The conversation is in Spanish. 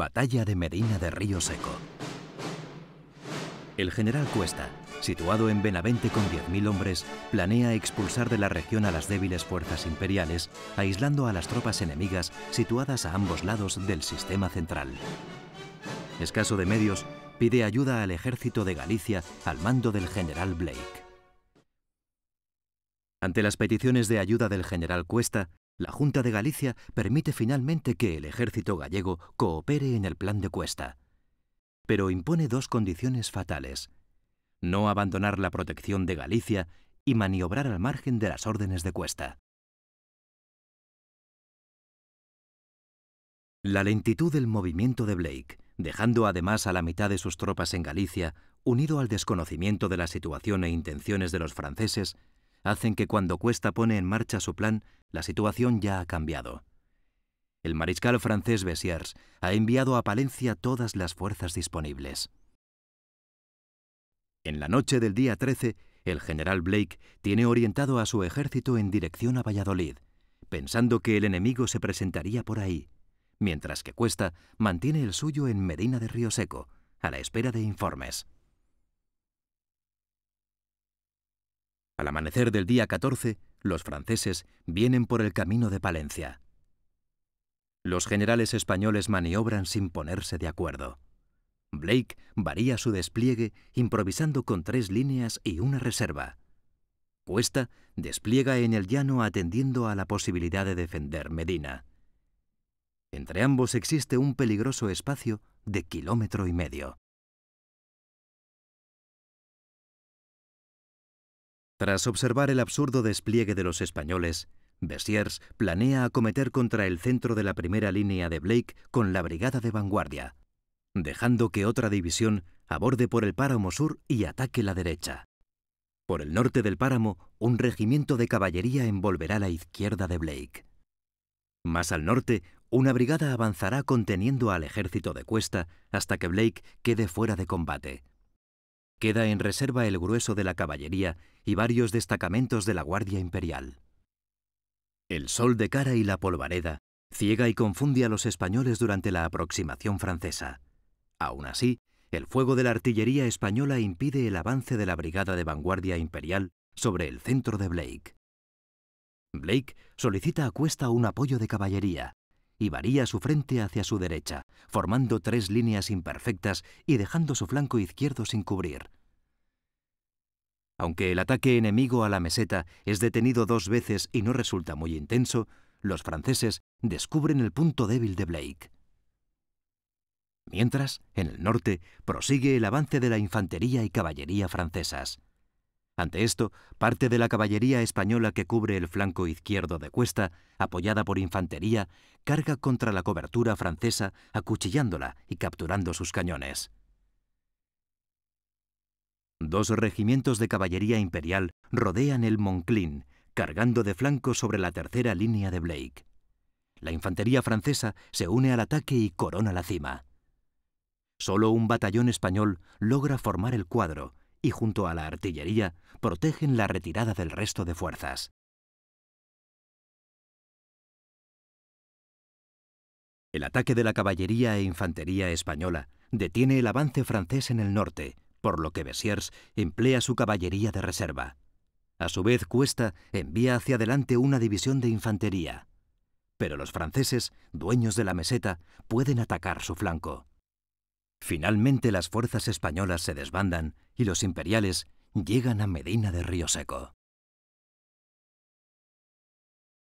Batalla de Medina de Río Seco. El general Cuesta, situado en Benavente con 10.000 hombres, planea expulsar de la región a las débiles fuerzas imperiales, aislando a las tropas enemigas situadas a ambos lados del sistema central. Escaso de medios, pide ayuda al ejército de Galicia al mando del general Blake. Ante las peticiones de ayuda del general Cuesta, la Junta de Galicia permite finalmente que el ejército gallego coopere en el plan de Cuesta, pero impone dos condiciones fatales. No abandonar la protección de Galicia y maniobrar al margen de las órdenes de Cuesta. La lentitud del movimiento de Blake, dejando además a la mitad de sus tropas en Galicia, unido al desconocimiento de la situación e intenciones de los franceses, hacen que cuando Cuesta pone en marcha su plan, la situación ya ha cambiado. El mariscal francés Besiers ha enviado a Palencia todas las fuerzas disponibles. En la noche del día 13, el general Blake tiene orientado a su ejército en dirección a Valladolid, pensando que el enemigo se presentaría por ahí, mientras que Cuesta mantiene el suyo en Medina de Río Seco, a la espera de informes. Al amanecer del día 14, los franceses vienen por el camino de Palencia. Los generales españoles maniobran sin ponerse de acuerdo. Blake varía su despliegue improvisando con tres líneas y una reserva. Cuesta despliega en el llano atendiendo a la posibilidad de defender Medina. Entre ambos existe un peligroso espacio de kilómetro y medio. Tras observar el absurdo despliegue de los españoles, Bessiers planea acometer contra el centro de la primera línea de Blake con la brigada de vanguardia, dejando que otra división aborde por el páramo sur y ataque la derecha. Por el norte del páramo, un regimiento de caballería envolverá la izquierda de Blake. Más al norte, una brigada avanzará conteniendo al ejército de Cuesta hasta que Blake quede fuera de combate. Queda en reserva el grueso de la caballería y varios destacamentos de la Guardia Imperial. El sol de cara y la polvareda ciega y confunde a los españoles durante la aproximación francesa. Aún así, el fuego de la artillería española impide el avance de la brigada de vanguardia imperial sobre el centro de Blake. Blake solicita a Cuesta un apoyo de caballería, y varía su frente hacia su derecha, formando tres líneas imperfectas y dejando su flanco izquierdo sin cubrir. Aunque el ataque enemigo a la meseta es detenido dos veces y no resulta muy intenso, los franceses descubren el punto débil de Blake. Mientras, en el norte, prosigue el avance de la infantería y caballería francesas. Ante esto, parte de la caballería española que cubre el flanco izquierdo de Cuesta, apoyada por infantería, carga contra la cobertura francesa, acuchillándola y capturando sus cañones. Dos regimientos de caballería imperial rodean el Monclin, cargando de flanco sobre la tercera línea de Blake. La infantería francesa se une al ataque y corona la cima. Solo un batallón español logra formar el cuadro, y junto a la artillería protegen la retirada del resto de fuerzas. El ataque de la caballería e infantería española detiene el avance francés en el norte, por lo que Bessiers emplea su caballería de reserva. A su vez, Cuesta envía hacia adelante una división de infantería. Pero los franceses, dueños de la meseta, pueden atacar su flanco. Finalmente las fuerzas españolas se desbandan y los imperiales llegan a Medina de Río Seco.